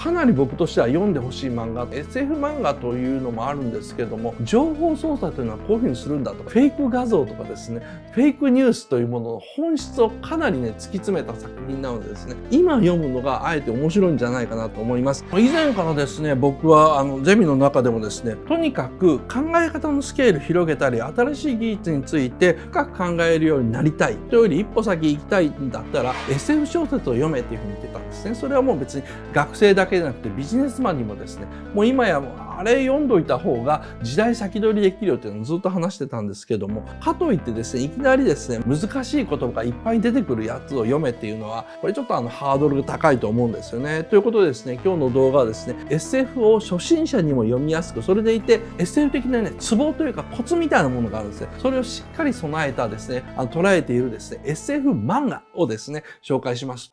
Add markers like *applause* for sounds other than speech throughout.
かなり僕としては読んでほしい漫画 SF 漫画というのもあるんですけども情報操作というのはこういうふうにするんだとかフェイク画像とかですねフェイクニュースというものの本質をかなりね突き詰めた作品なのでですね今読むのがあえて面白いんじゃないかなと思います以前からですね僕はあのゼミの中でもですねとにかく考え方のスケール広げたり新しい技術について深く考えるようになりたいというより一歩先行きたいんだったら SF 小説を読めっていうふうに言ってたんですねそれはもう別に学生だけけじゃなくてビジネスマンにもですねもう今やあれ読んどいた方が時代先取りできるよっていうのをずっと話してたんですけどもかといってですねいきなりですね難しい言葉がいっぱい出てくるやつを読めっていうのはこれちょっとあのハードルが高いと思うんですよね。ということでですね今日の動画はですね SF を初心者にも読みやすくそれでいて SF 的なねツボというかコツみたいなものがあるんですね。それをしっかり備えたですねあの捉えているですね SF 漫画をですね紹介します。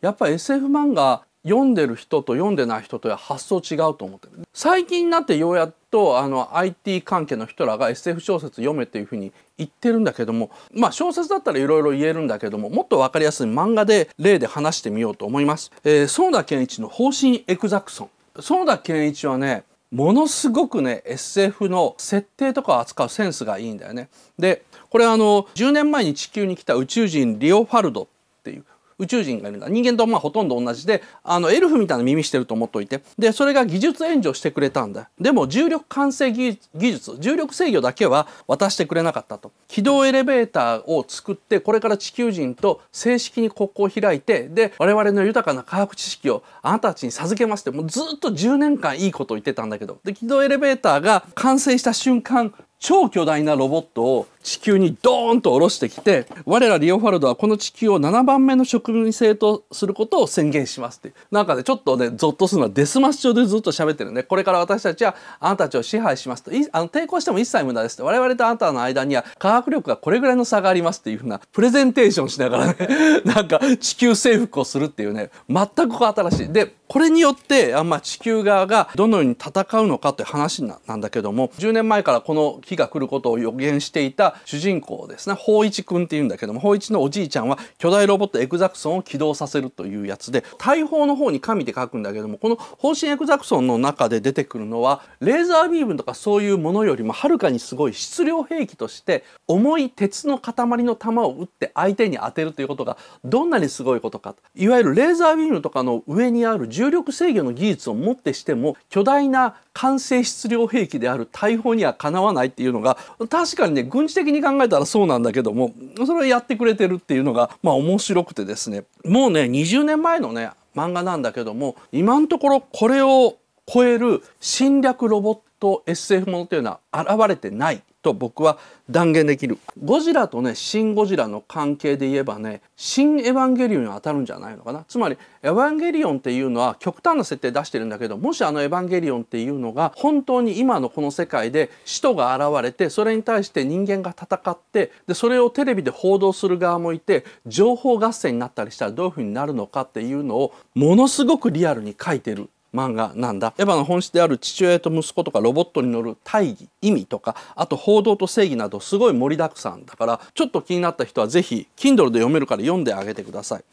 やっぱり SF 漫画読んでる人と読んでない人とは発想違うと思ってる最近になってようやっとあの IT 関係の人らが SF 小説読めっていうふうに言ってるんだけどもまあ小説だったらいろいろ言えるんだけどももっと分かりやすい漫画で例で話してみようと思います。えー、園田健一の方針エクザクソン園田健一はねものすごくね SF の設定とか扱うセンスがいいんだよね。でこれあの10年前に地球に来た宇宙人リオファルドっていう宇宙人がいるんだ人間とまあほとんど同じであのエルフみたいな耳してると思っといてでそれが技術援助してくれたんだでも重力完成技術重力制御だけは渡してくれなかったと軌道エレベーターを作ってこれから地球人と正式に国交を開いてで我々の豊かな科学知識をあなたたちに授けますってもうずっと10年間いいことを言ってたんだけどで軌道エレベーターが完成した瞬間超巨大なロボットを地球にドーンと下ろしてきて我らリオファルドはこの地球を7番目の植民性とすることを宣言しますってなんかねちょっとねゾッとするのはデスマス上でずっと喋ってるんでこれから私たちはあなたたちを支配しますとあの抵抗しても一切無駄ですって我々とあなたの間には科学力がこれぐらいの差がありますっていうふうなプレゼンテーションしながらね *laughs* なんか地球征服をするっていうね全く新しい。でこれによってあんま地球側がどのように戦うのかという話なんだけども10年前からこの日が来ることを予言していた主人公ですね法一君っていうんだけども法一のおじいちゃんは巨大ロボットエクザクソンを起動させるというやつで大砲の方に神で書くんだけどもこの方針エクザクソンの中で出てくるのはレーザービームとかそういうものよりもはるかにすごい質量兵器として重い鉄の塊の弾を撃って相手に当てるということがどんなにすごいことかいわゆるレーザービームとかの上にある重力制御の技術をもってしても巨大な完成質量兵器である大砲にはかなわないっていうのが確かにね軍事的に考えたらそうなんだけどもそれをやってくれてるっていうのがまあ面白くてですねもうね20年前のね漫画なんだけども今のところこれを超える侵略ロボッと SF ものというのは現れてないと僕は断言できるゴジラとね「シン・ゴジラ」の関係で言えばね「ン・エヴァンゲリオン」に当たるんじゃないのかなつまり「エヴァンゲリオン」っていうのは極端な設定出してるんだけどもしあの「エヴァンゲリオン」っていうのが本当に今のこの世界で使徒が現れてそれに対して人間が戦ってでそれをテレビで報道する側もいて情報合戦になったりしたらどういうふうになるのかっていうのをものすごくリアルに書いてる漫画なんだエヴァの本質である父親と息子とかロボットに乗る大義意味とかあと報道と正義などすごい盛りだくさんだからちょっと気になった人は是非 Kindle で読めるから読んであげてください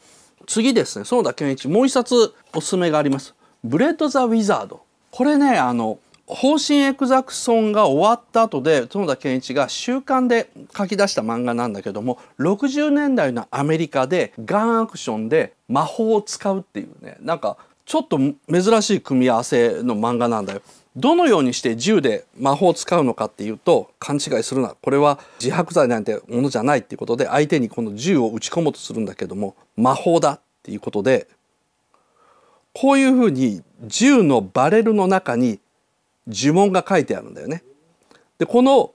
次ですね園田健一もう一冊おすすめがありますブレッド・ザ・ウィザードこれねあの方針エクザクソンが終わった後で園田健一が週刊で書き出した漫画なんだけども60年代のアメリカでガンアクションで魔法を使うっていうねなんかちょっと珍しい組み合わせの漫画なんだよ。どのようにして銃で魔法を使うのかっていうと勘違いするなこれは自白剤なんてものじゃないっていうことで相手にこの銃を撃ち込もうとするんだけども魔法だっていうことでこういうふうに銃のバレルの中に呪文が書いてあるんだよね。でこの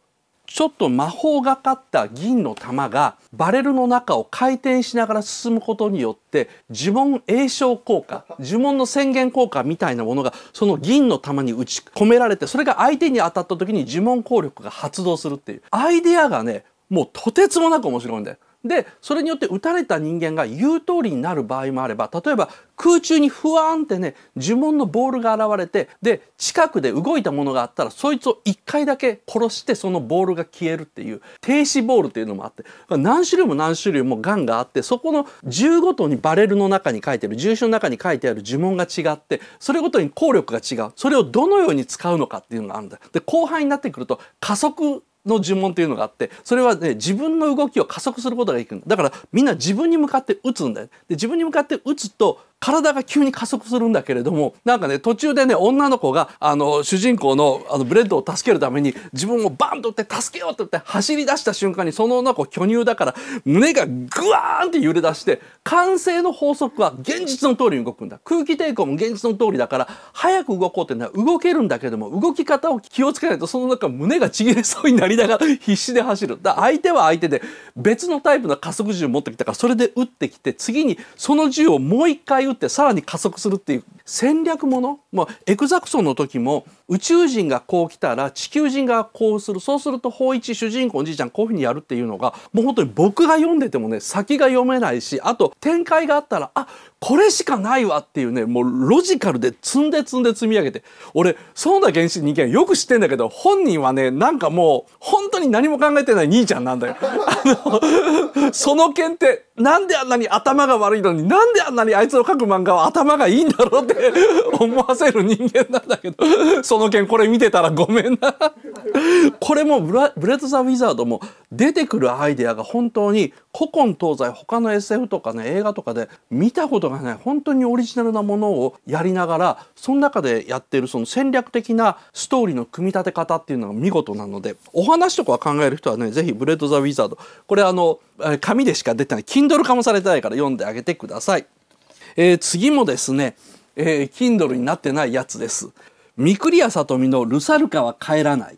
ちょっと魔法がかった銀の玉がバレルの中を回転しながら進むことによって呪文栄唱効果呪文の宣言効果みたいなものがその銀の玉に打ち込められてそれが相手に当たった時に呪文効力が発動するっていうアイデアがねもうとてつもなく面白いんだよ。でそれによって撃たれた人間が言う通りになる場合もあれば例えば空中にふわーんってね呪文のボールが現れてで近くで動いたものがあったらそいつを1回だけ殺してそのボールが消えるっていう停止ボールっていうのもあって何種類も何種類もがんがあってそこの銃ごとにバレルの中に書いてある銃所の中に書いてある呪文が違ってそれごとに効力が違うそれをどのように使うのかっていうのがあるんだで後半になってくると加速の呪文というのがあってそれはね自分の動きを加速することができるだからみんな自分に向かって打つんだよで自分に向かって打つと体が急に加速するんだけれどもなんかね途中でね女の子があの主人公のあのブレッドを助けるために自分をバンとって助けようって言って走り出した瞬間にその女の子巨乳だから胸がグワーンって揺れ出して慣性の法則は現実の通りに動くんだ空気抵抗も現実の通りだから早く動こうってのは動けるんだけども動き方を気をつけないとその中胸がちぎれそうになりながら必死で走るだ相手は相手で別のタイプの加速銃持ってきたからそれで撃ってきて次にその銃をもう一回打ってさらに加速するっていう戦略もの、まあ、エクザクソンの時も宇宙人がこう来たら地球人がこうするそうすると法一主人公おじいちゃんこういうふうにやるっていうのがもう本当に僕が読んでてもね先が読めないしあと展開があったらあこれしかないわっていうねもうロジカルで積んで積んで積み上げて俺園田原始人間よく知ってんだけど本人はねなんかもう本当に何も考えてない兄ちゃんなんだよ。あのその件ってなんであんなに頭が悪いのになんであんなにあいつの書く漫画は頭がいいんだろうって思わせる人間なんだけどその件これ見てたらごめんな。これもブラブレッド・ザ・ウィザードも出てくるアイデアが本当に古今東西他の SF とかね映画とかで見たことことがね本当にオリジナルなものをやりながらその中でやってるその戦略的なストーリーの組み立て方っていうのが見事なのでお話とかは考える人はね是非「ブレッド・ザ・ウィザード」これあの紙でしか出てない Kindle 化もされてないから読んであげてください。えー、次もですね、えー、Kindle になってないやつです。三栗谷里美の「ルサルカは帰らない」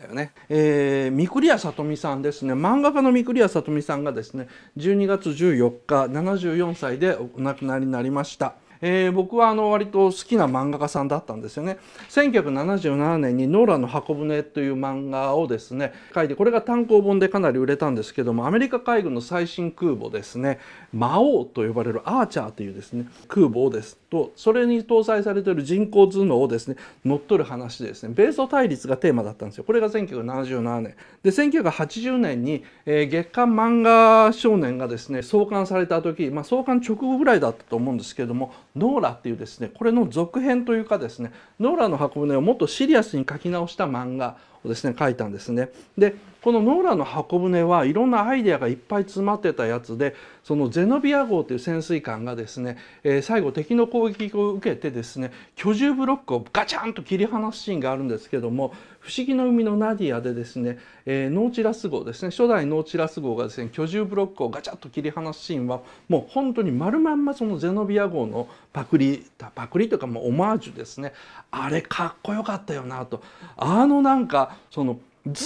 だよね。えー、三栗谷さとみさんですね漫画家の三栗谷さとみさんがですね12月14日74歳でお亡くなりになりました。えー、僕はあの割と好きな漫画家さんだったんですよね。1977年に「ノーランの箱舟」という漫画をですね書いてこれが単行本でかなり売れたんですけどもアメリカ海軍の最新空母ですね「魔王」と呼ばれる「アーチャー」というですね空母をですとそれに搭載されている人工頭脳をですね乗っ取る話でですね米ソ対立がテーマだったんですよ。これが1977年で1980年に、えー、月刊漫画少年がですね創刊された時、まあ、創刊直後ぐらいだったと思うんですけどもノーラっていうですねこれの続編というかですねノーラの箱舟をもっとシリアスに書き直した漫画をですね書いたんですね。でこのノーラの箱舟はいろんなアイデアがいっぱい詰まってたやつでそのゼノビア号という潜水艦がですね、えー、最後敵の攻撃を受けてですね居住ブロックをガチャンと切り離すシーンがあるんですけども「不思議の海のナディア」でですね、えー、ノーチラス号ですね初代ノーチラス号がですね居住ブロックをガチャッと切り離すシーンはもう本当に丸まんまそのゼノビア号のパクリパクリというかもうオマージュですねあれかっこよかったよなとあのなんかそのず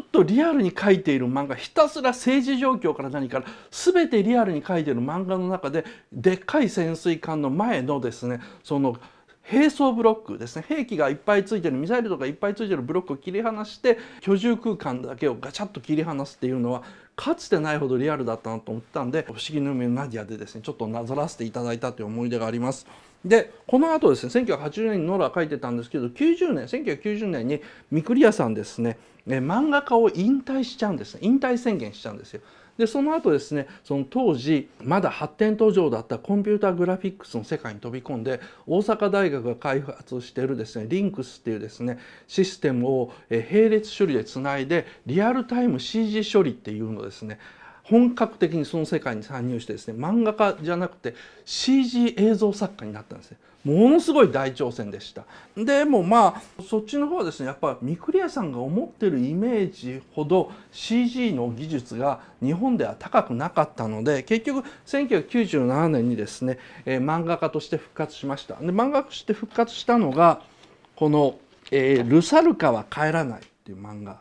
っとリアルに書いている漫画ひたすら政治状況から何から全てリアルに書いている漫画の中ででっかい潜水艦の前のですねその兵装ブロックですね兵器がいっぱいついてるミサイルとかいっぱいついてるブロックを切り離して居住空間だけをガチャッと切り離すっていうのはかつてないほどリアルだったなと思ったんで「不思議の海のナディア」でですねちょっとなぞらせていただいたという思い出があります。でこの後ですね1980年にノラ書いてたんですけど90年1990年にミクリアさんですね漫画家を引退しちゃうんですね引退宣言しちゃうんですよ。でその後ですねその当時まだ発展途上だったコンピューターグラフィックスの世界に飛び込んで大阪大学が開発しているですねリンクスっていうですねシステムを並列処理でつないでリアルタイム CG 処理っていうのですね本格的にその世界に参入してですね漫画家じゃなくて CG 映像作家になったんですね。ものすごい大挑戦でしたでもまあそっちの方はですねやっぱリアさんが思ってるイメージほど CG の技術が日本では高くなかったので結局1997年にですね、えー、漫画家として復活しましたで漫画家として復活したのがこの、えー、ルサルカは帰らない」っていう漫画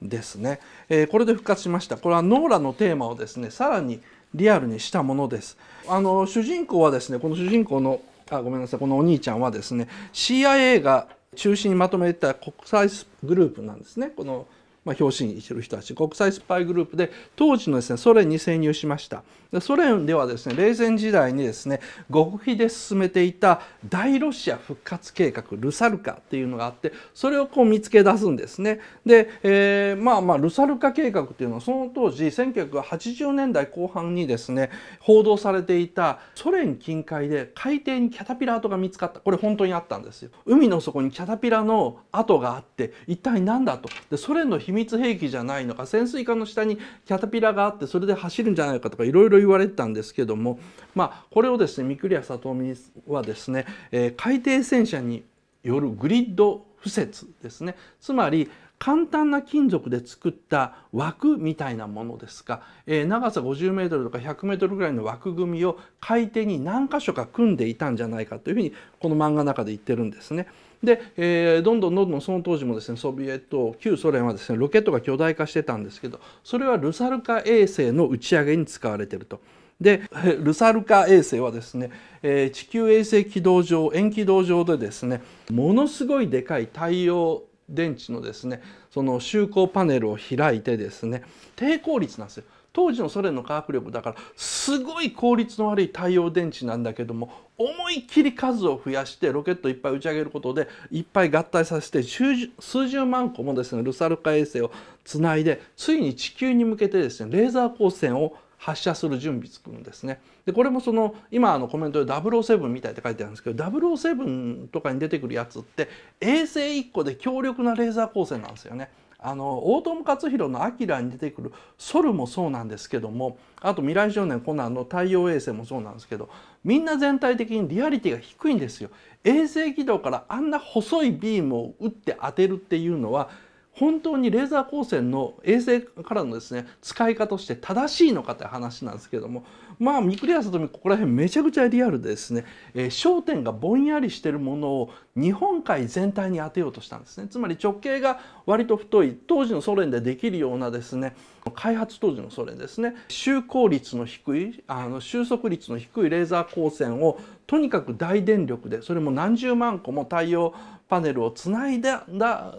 ですね、えー、これで復活しましたこれはノーラのテーマをですねさらにリアルにしたものですあの主人公はですねこの主人公のあごめんなさいこのお兄ちゃんはですね CIA が中心にまとめた国際グループなんですねこのまあ、表紙にしてる人たち国際スパイグループで当時のですねソ連に潜入しましたでソ連ではですね冷戦時代にですね極秘で進めていた大ロシア復活計画ルサルカっていうのがあってそれをこう見つけ出すんですねで、えー、まあまあルサルカ計画っていうのはその当時1980年代後半にですね報道されていたソ連近海で海底にキャタピラ跡が見つかったこれ本当にあったんですよ海の底にキャタピラの跡があって一体何だとでソ連の秘密兵器じゃないのか潜水艦の下にキャタピラがあってそれで走るんじゃないかとかいろいろ言われてたんですけども、まあ、これをですね御厨里美はですね、えー、海底戦車によるグリッド敷設ですねつまり簡単な金属で作った枠みたいなものですか、えー、長さ 50m とか 100m ぐらいの枠組みを海底に何箇所か組んでいたんじゃないかというふうにこの漫画の中で言ってるんですね。で、えー、どんどんどんどんその当時もですねソビエト旧ソ連はですねロケットが巨大化してたんですけどそれはルサルカ衛星の打ち上げに使われてると。でルサルカ衛星はですね、えー、地球衛星軌道上遠軌道上でですねものすごいでかい太陽電池のですねその就航パネルを開いてですね低効率なんですよ当時のソ連の科学力だからすごい効率の悪い太陽電池なんだけども思いっきり数を増やしてロケットいっぱい打ち上げることでいっぱい合体させて数十万個もですねルサルカ衛星をつないでついに地球に向けてですねレーザー光線を発射する準備作るんですね。でこれもその今あのコメントで007みたいって書いてあるんですけど007とかに出てくるやつって衛星1個で強力なレーザー光線なんですよね。あの大友克洋の「アキラ」に出てくる「ソル」もそうなんですけどもあと「未来少年コナン」の「太陽衛星」もそうなんですけどみんな全体的にリアリティが低いんですよ。衛星軌道からあんな細いビームを打って当てるっていうのは本当にレーザー光線の衛星からのですね使い方として正しいのかって話なんですけどもまあ見くりやさとみここら辺めちゃくちゃリアルでですね、えー、焦点がぼんやりしてるものを日本海全体に当てようとしたんですねつまり直径が割と太い当時のソ連でできるようなですね開発当時のソ連ですね収光率の低いあの収束率の低いレーザー光線をとにかく大電力でそれも何十万個も太陽パネルをつないだ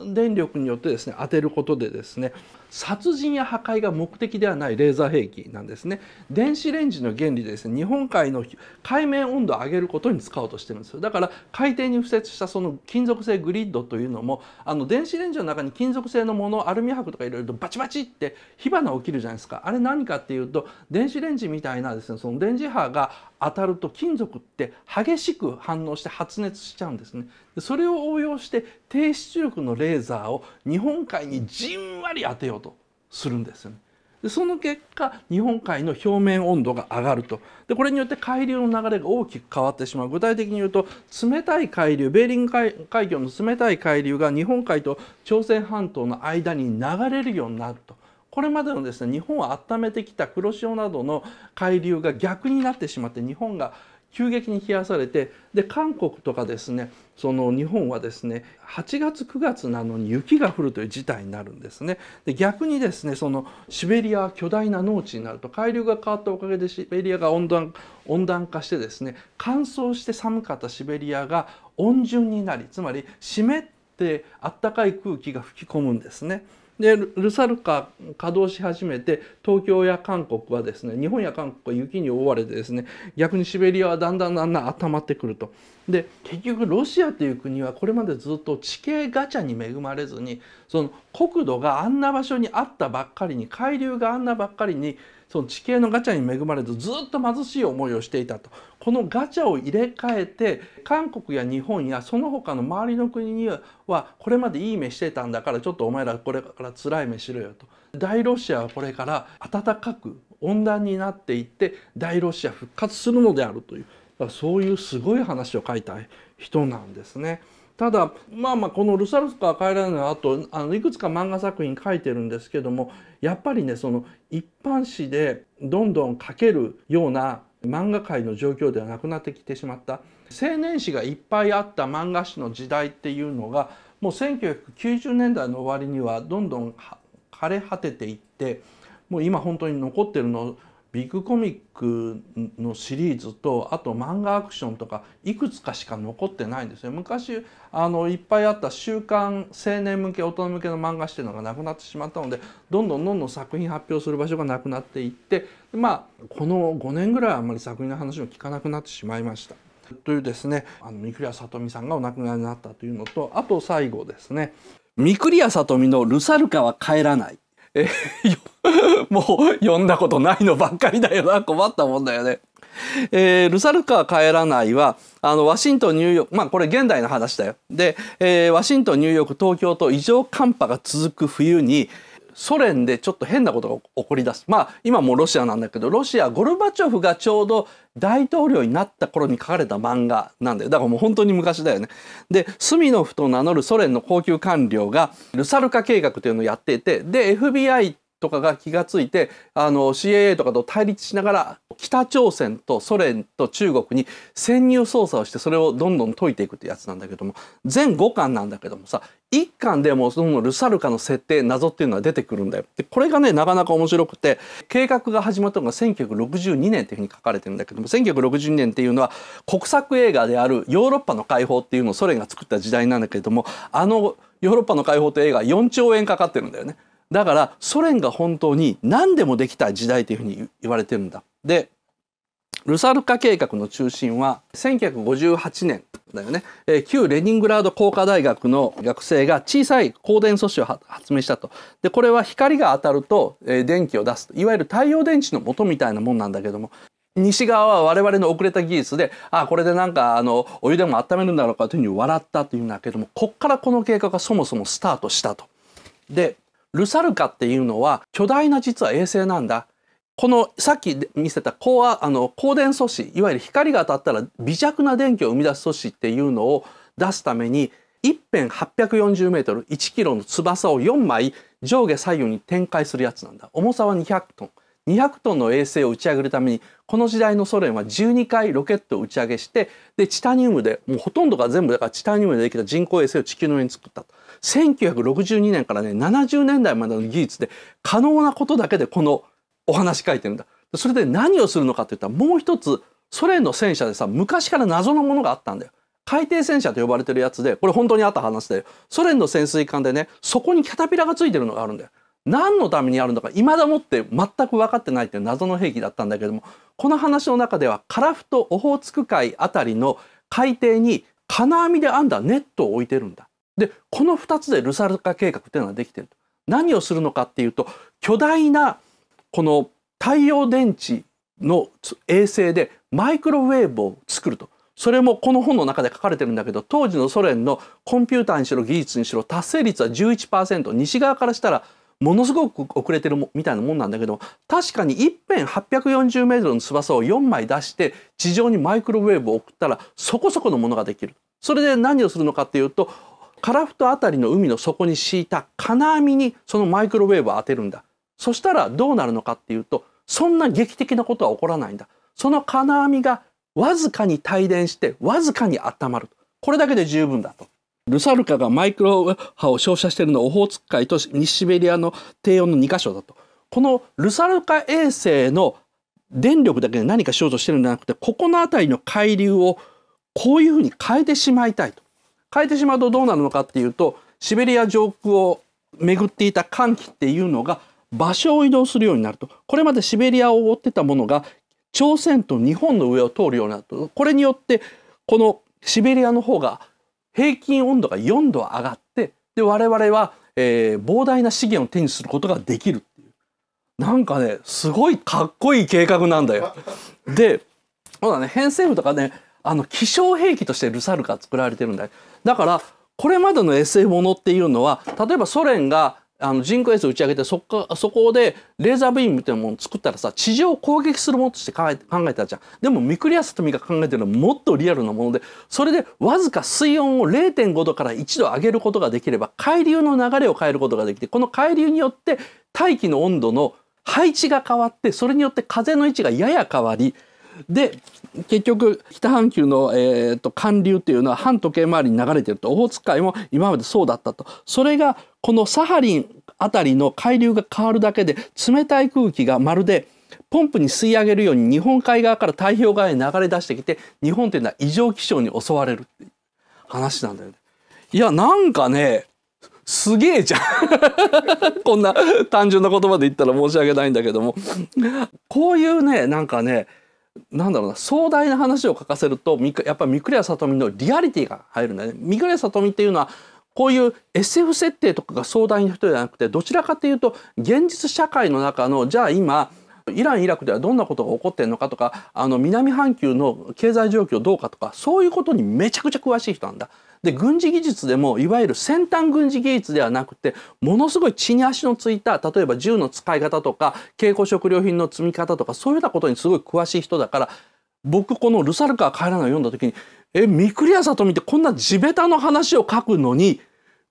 電力によってですね当てることでですね殺人や破壊が目的ではないレーザー兵器なんですね電子レンジの原理でですね日本海の海面温度を上げることに使おうとしてるんですよだから海底に付設したその金属製グリッドというのもあの電子レンジの中に金属製のものアルミ箔とかいろいろとバチバチって火花起きるじゃないですかあれ何かっていうと電子レンジみたいなですねその電磁波が当たると金属って激しく反応して発熱しちゃうんですねそれを応用して低出力のレーザーを日本海にじんわり当てようとするんですよね。でその結果日本海の表面温度が上がるとでこれによって海流の流れが大きく変わってしまう具体的に言うと冷たい海流ベーリング海峡の冷たい海流が日本海と朝鮮半島の間に流れるようになるとこれまでのですね日本を温めてきた黒潮などの海流が逆になってしまって日本が急激に冷やされてで韓国とかですねその日本はですね8月9月なのに雪が降るという事態になるんですねで逆にですねそのシベリアは巨大な農地になると海流が変わったおかげでシベリアが温暖温暖化してですね乾燥して寒かったシベリアが温順になりつまり湿ってあったかい空気が吹き込むんですね。でルサルカ稼働し始めて東京や韓国はですね日本や韓国は雪に覆われてですね逆にシベリアはだんだんだんだん温まってくると。で結局ロシアという国はこれまでずっと地形ガチャに恵まれずにその国土があんな場所にあったばっかりに海流があんなばっかりにその地形のガチャに恵まれずずっと貧しい思いをしていたとこのガチャを入れ替えて韓国や日本やその他の周りの国にはこれまでいい目してたんだからちょっとお前らこれから辛い目しろよと大ロシアはこれから暖かく温暖になっていって大ロシア復活するのであるというそういうすごい話を書いた人なんですね。ただまあまあこの「ルサルスカは帰らない」の後あのいくつか漫画作品書いてるんですけどもやっぱりねその一般紙でどんどん書けるような漫画界の状況ではなくなってきてしまった青年誌がいっぱいあった漫画誌の時代っていうのがもう1990年代の終わりにはどんどん枯れ果てていってもう今本当に残ってるのビッグコミックのシリーズとあと漫画アクションとかいくつかしか残ってないんですよ昔あのいっぱいあった週刊青年向け大人向けの漫画っていうのがなくなってしまったのでどんどんどんどん作品発表する場所がなくなっていってまあこの5年ぐらいあんまり作品の話を聞かなくなってしまいました。というですねあの三栗さとみさんがお亡くなりになったというのとあと最後ですね三栗さとみの「ルサルカは帰らない」え *laughs* もう読んだことないのばっかりだよな困ったもんだよね。えー、ルサルカは帰らないはあのワシントンニューヨークまあこれ現代の話だよ。で、えー、ワシントンニューヨーク東京と異常寒波が続く冬にソ連でちょっと変なことが起こりだす。まあ今もロシアなんだけどロシアゴルバチョフがちょうど大統領になった頃に書かれた漫画なんだよだからもう本当に昔だよね。でスミノフと名乗るソ連の高級官僚がルサルカ計画というのをやっていてで FBI ってとかが気がついてあの CAA とかと対立しながら北朝鮮とソ連と中国に潜入捜査をしてそれをどんどん解いていくってやつなんだけども全5巻なんだけどもさ1巻でもそのルサルカの設定謎っていうのは出てくるんだよ。でこれがねなかなか面白くて計画が始まったのが1962年っていうふうに書かれてるんだけども1962年っていうのは国策映画であるヨーロッパの解放っていうのをソ連が作った時代なんだけれどもあのヨーロッパの解放と映画4兆円かかってるんだよね。だからソ連が本当に何でもできた時代というふうに言われてるんだ。でルサルカ計画の中心は1958年だよね、旧レニングラード工科大学の学生が小さい光電素子を発明したとでこれは光が当たると、電気を出すいわゆる太陽電池の元みたいなもんなんだけども西側は我々の遅れた技術であこれでなんかあのお湯でも温めるんだろうかというふうに笑ったというんだけどもこっからこの計画がそもそもスタートしたと。でルサルカっていうのは巨大な実は衛星なんだ。このさっき見せた光あの光電素子いわゆる光が当たったら微弱な電気を生み出す素子っていうのを出すために一辺 840m1 キロの翼を4枚上下左右に展開するやつなんだ重さは200トン200トンの衛星を打ち上げるためにこの時代のソ連は12回ロケットを打ち上げしてでチタニウムでもうほとんどが全部だからチタニウムでできた人工衛星を地球の上に作ったと1962年からね70年代までの技術で可能なことだけでこのお話書いてるんだそれで何をするのかっていったらもう一つソ連の戦車でさ昔から謎のものがあったんだよ海底戦車と呼ばれてるやつでこれ本当にあった話だよソ連の潜水艦でねそこにキャタピラがついてるのがあるんだよ何のためにあるのか未だもって全く分かってないという謎の兵器だったんだけどもこの話の中では樺太オホーツク海あたりの海底に金網で編んだネットを置いてるんだ。でこの2つでルサルカ計画っていうのができてると。何をするのかっていうと巨大なこの太陽電池の衛星でマイクロウェーブを作ると。それもこの本の中で書かれてるんだけど当時のソ連のコンピューターにしろ技術にしろ達成率は11%西側からしたらものすごく遅れてるみたいなもんなんだけど確かに一辺8 4 0ルの翼を4枚出して地上にマイクロウェーブを送ったらそこそこのものができる。それで何をするのかっていうとカラフトあたりの海の底に敷いた金網にそのマイクロウェーブを当てるんだ。そしたらどうなるのかっていうとそんな劇的なことは起こらないんだ。その金網がわずかに帯電してわずかに温まる。これだけで十分だと。ルサルカがマイクロ波を照射しているのはオホーツク海と西シベリアの低温の2箇所だと。このルサルカ衛星の電力だけで何かしようとしてるんじゃなくてここの辺りの海流をこういうふうに変えてしまいたいと。変えてしまうとどうなるのかっていうとシベリア上空を巡っていた寒気っていうのが場所を移動するようになるとこれまでシベリアを覆ってたものが朝鮮と日本の上を通るようになるとこれによってこのシベリアの方が平均温度が4度上がってで我々は、えー、膨大な資源を手にすることができるっていうなんかねすごいかっこいい計画なんだよ。でほらね偏西風とかねあの気象兵器としてルサルカ作られてるんだよ。だからこれまでの SF ものっていうのは例えばソ連があの人工衛星打ち上げてそこそこでレーザービームみたいなものを作ったらさ地上を攻撃するものとして考え考えたじゃんでもミクリアスとミが考えてるのはもっとリアルなものでそれでわずか水温を0.5度から1度上げることができれば海流の流れを変えることができてこの海流によって大気の温度の配置が変わってそれによって風の位置がやや変わりで結局北半球の、えーと、寒流っていうのは反時計回りに流れてるとオホーツク海も今までそうだったとそれがこのサハリン辺りの海流が変わるだけで冷たい空気がまるでポンプに吸い上げるように日本海側から太平洋側へ流れ出してきて日本というのは異常気象に襲われるっていう話なんだよね。いやなんかねすげえじゃん *laughs* こんな単純な言葉で言ったら申し訳ないんだけどもこういうねなんかねなんだろうな壮大な話を書かせるとやっぱり三倉里美のリアリティが入るんだね。三倉里美っていうのはこういう SF 設定とかが壮大な人ではなくてどちらかというと現実社会の中のじゃあ今イランイラクではどんなことが起こってるのかとかあの南半球の経済状況どうかとかそういうことにめちゃくちゃ詳しい人なんだ。で軍事技術でもいわゆる先端軍事技術ではなくてものすごい地に足のついた例えば銃の使い方とか稽古食料品の積み方とかそういうたうなことにすごい詳しい人だから僕この「ルサルカー帰らない」を読んだ時にえ御厨里見ってこんな地べたの話を書くのに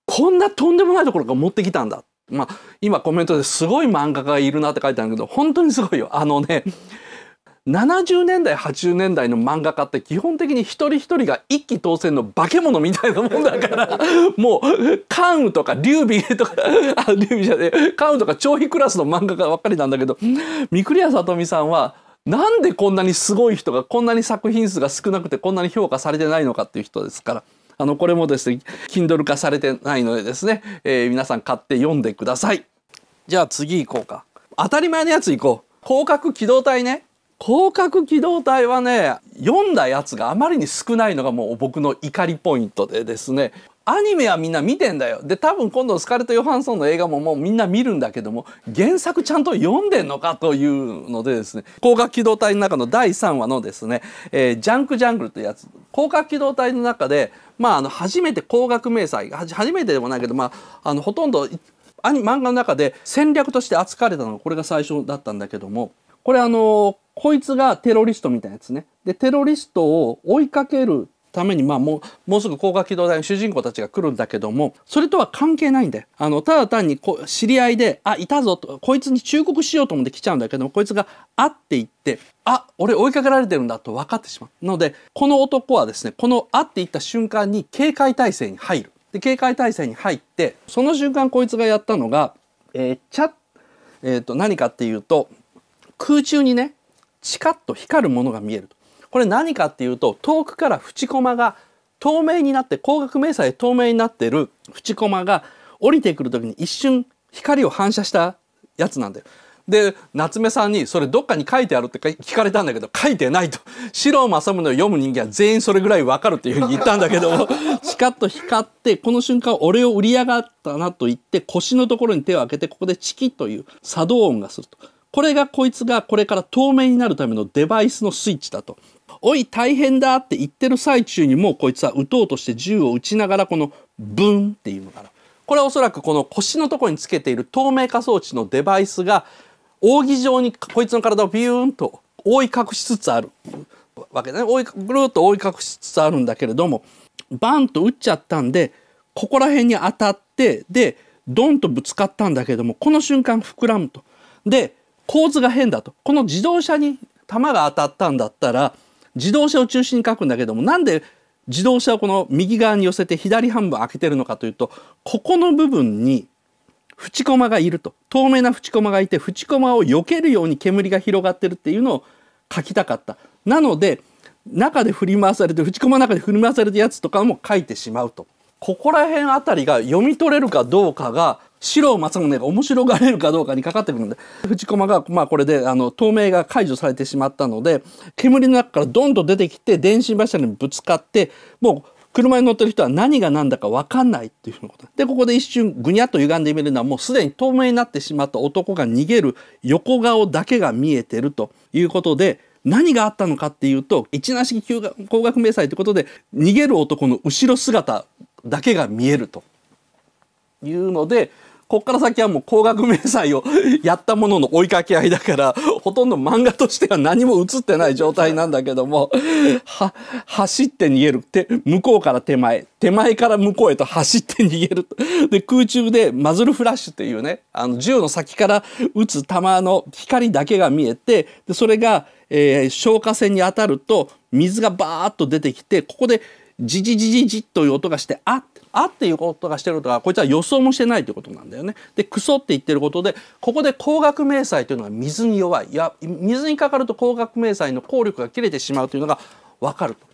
こんなとんでもないところが持ってきたんだまあ、今コメントですごい漫画家がいるなって書いてあるけど、本当にすごいよ。あのね、70年代80年代の漫画家って基本的に一人一人が一期当選の化け物みたいなもんだから *laughs* もう関羽とか劉備とか劉備じゃねえ関羽とか張飛クラスの漫画家ばっかりなんだけど三御厨里美さんはなんでこんなにすごい人がこんなに作品数が少なくてこんなに評価されてないのかっていう人ですから。あのこれもですね Kindle 化されてないのでですね、えー、皆さん買って読んでくださいじゃあ次行こうか当たり前のやつ行こう広角機動隊ね広角機動隊はね読んだやつがあまりに少ないのがもう僕の怒りポイントでですねアニメはみんな見てんだよで多分今度スカレット・ヨハンソンの映画ももうみんな見るんだけども原作ちゃんと読んでんのかというのでですね広角機動隊の中の第3話のですね「えー、ジャンク・ジャングル」ってやつ広角機動隊の中で、まあ、あの初めて光角迷彩初めてでもないけど、まあ、あのほとんど漫画の中で戦略として扱われたのがこれが最初だったんだけどもこれあのこいつがテロリストみたいなやつね。で、テロリストを追いかけるために、まあもう、もうすぐ高架機動隊の主人公たちが来るんだけども、それとは関係ないんだよ。あの、ただ単にこ知り合いで、あ、いたぞと、こいつに忠告しようと思って来ちゃうんだけども、こいつが、あって言って、あ、俺追いかけられてるんだと分かってしまう。ので、この男はですね、このあって言った瞬間に警戒態勢に入る。で、警戒態勢に入って、その瞬間こいつがやったのが、えー、ちゃ、えっ、ー、と、何かっていうと、空中にね、チカッと光るものが見えると。これ何かっていうと遠くから縁駒が透明になって光学迷彩透明になってる縁駒が降りてくる時に一瞬光を反射したやつなんだよ。で夏目さんに「それどっかに書いてある?」って聞かれたんだけど書いてないと四郎政宗を読む人間は全員それぐらい分かるっていうふうに言ったんだけども *laughs* チカッと光ってこの瞬間俺を売り上がったなと言って腰のところに手を開けてここでチキという作動音がすると。これがこいつがこれから透明になるためのデバイスのスイッチだと。おい大変だって言ってる最中にもうこいつは撃とうとして銃を撃ちながらこのブンっていうのかな。これはおそらくこの腰のところにつけている透明化装置のデバイスが扇状にこいつの体をビューンと覆い隠しつつあるわけだね覆いぐるっと覆い隠しつつあるんだけれどもバンと撃っちゃったんでここら辺に当たってでドンとぶつかったんだけれどもこの瞬間膨らむと。で構図が変だとこの自動車に弾が当たったんだったら自動車を中心に書くんだけどもなんで自動車をこの右側に寄せて左半分開けてるのかというとここの部分に縁駒がいると透明な縁駒がいて縁駒を避けるように煙が広がってるっていうのを書きたかった。なので中で振り回されて縁駒の中で振り回されたやつとかも書いてしまうと。ここら辺あたりが読み取れるかどうかが白を松宗が面白がれるかどうかにかかってくるんで藤駒がまあこれであの透明が解除されてしまったので煙の中からドンと出てきて電信柱にぶつかってもう車に乗ってる人は何が何だか分かんないっていうふうなことでここで一瞬ぐにゃっと歪んでみるのはもうすでに透明になってしまった男が逃げる横顔だけが見えてるということで何があったのかっていうと一なしき高額明細ということで逃げる男の後ろ姿だけが見えるというのでこっから先はもう高額明細をやったものの追いかけ合いだから、*laughs* ほとんど漫画としては何も映ってない状態なんだけども、*laughs* は、走って逃げる。向こうから手前、手前から向こうへと走って逃げる。*laughs* で、空中でマズルフラッシュっていうね、あの、銃の先から撃つ弾の光だけが見えて、で、それが、えー、消火栓に当たると、水がバーッと出てきて、ここで、ジジジジジッという音がして、あっあっていうことがしてるとかこいつは予想もしてないということなんだよね。でクソって言ってることでここで高額明細というのは水に弱いいや水にかかると高額明細の効力が切れてしまうというのが分かると。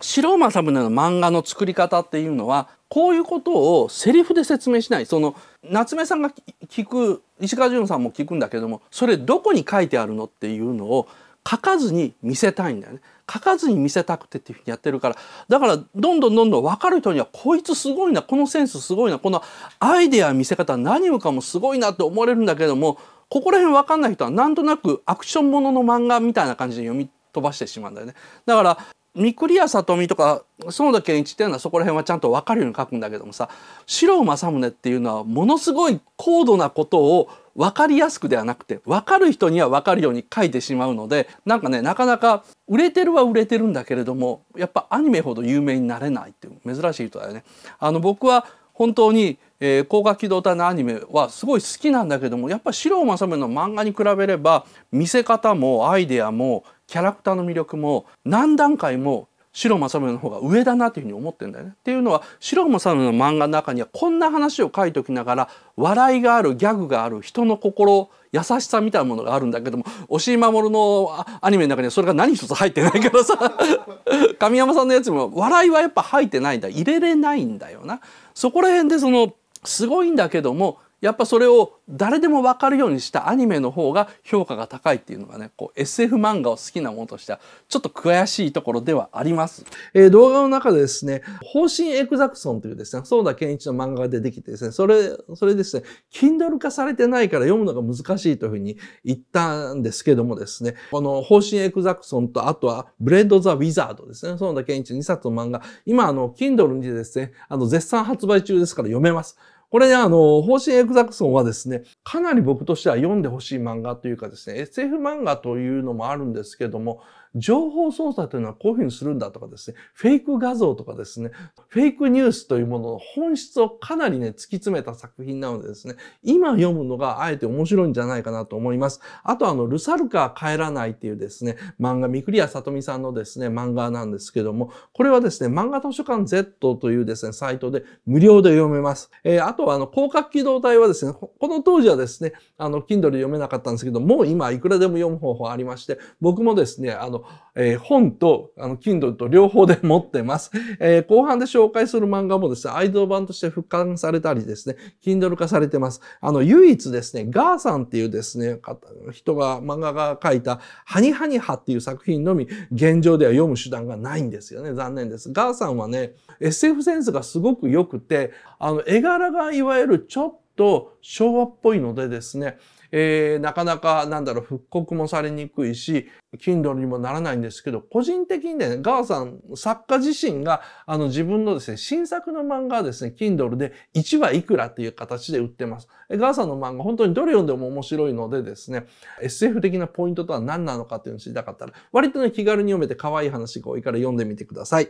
白馬宗の漫画の作り方っていうのはこういうことをセリフで説明しないその夏目さんが聞く石川淳さんも聞くんだけどもそれどこに書いてあるのっていうのを書かずに見せたいんだよね。書かずに見せたくてっていうふうにやってるからだからどんどんどんどん分かる人にはこいつすごいなこのセンスすごいなこのアイデア見せ方何もかもすごいなって思われるんだけどもここら辺分かんない人はなんとなくアクションものの漫画みたいな感じで読み飛ばしてしまうんだよね。だから御厨里美とか園田健一っていうのはそこら辺はちゃんと分かるように書くんだけどもさ四郎政宗っていうのはものすごい高度なことを分かりやすくではなくて分かる人には分かるように書いてしまうのでなんかねなかなか売れてるは売れてるんだけれどもやっぱアニメほど有名になれないっていう珍しい人だよね。あの僕は本当にえー、高画機動隊のアニメはすごい好きなんだけどもやっぱ白郎正宗の漫画に比べれば見せ方もアイデアもキャラクターの魅力も何段階も白郎正宗の方が上だなというふうに思ってんだよね。っていうのは白郎正宗の漫画の中にはこんな話を書いときながら笑いがあるギャグがある人の心優しさみたいなものがあるんだけども押井守のアニメの中にはそれが何一つ入ってないからさ *laughs* 神山さんのやつも笑いはやっぱ入ってないんだ入れれないんだよな。そこら辺でそのすごいんだけどもやっぱそれを誰でも分かるようにしたアニメの方が評価が高いっていうのがねこう SF 漫画を好きなものとしてはちょっと悔しいところではあります、えー、動画の中でですね「方針エクザクソン」というですね園田健一の漫画が出てきてですねそれそれですね Kindle 化されてないから読むのが難しいというふうに言ったんですけどもですねこの「方針エクザクソン」とあとは「ブレッド・ザ・ウィザード」ですね園田健一2冊の漫画今あの Kindle にですねあの絶賛発売中ですから読めますこれね、あの、方針エグザクソンはですね、かなり僕としては読んでほしい漫画というかですね、SF 漫画というのもあるんですけども、情報操作というのはこういうふうにするんだとかですね、フェイク画像とかですね、フェイクニュースというものの本質をかなりね、突き詰めた作品なのでですね、今読むのがあえて面白いんじゃないかなと思います。あとあの、ルサルカ帰らないっていうですね、漫画、三栗谷里美さんのですね、漫画なんですけども、これはですね、漫画図書館 Z というですね、サイトで無料で読めます。えー、あとはあの、広角機動隊はですね、この当時はですね、あの、Kindle で読めなかったんですけど、もう今いくらでも読む方法ありまして、僕もですね、あの、えー、本と、あの、Kindle と両方で持ってます。*laughs* えー、後半で紹介する漫画もですね、アイドル版として復刊されたりですね、Kindle 化されてます。あの、唯一ですね、ガーさんっていうですね、人が、漫画が書いた、ハニハニハっていう作品のみ、現状では読む手段がないんですよね。残念です。ガーさんはね、SF センスがすごく良くて、あの、絵柄がいわゆるちょっと昭和っぽいのでですね、えー、なかなかなんだろう、復刻もされにくいし、Kindle にもならないんですけど、個人的にね、ガーさん、作家自身が、あの自分のですね、新作の漫画はですね、Kindle で1話いくらっていう形で売ってます。ガーさんの漫画、本当にどれ読んでも面白いのでですね、SF 的なポイントとは何なのかっていうのを知りたかったら、割とね、気軽に読めて可愛い話が多いから読んでみてください。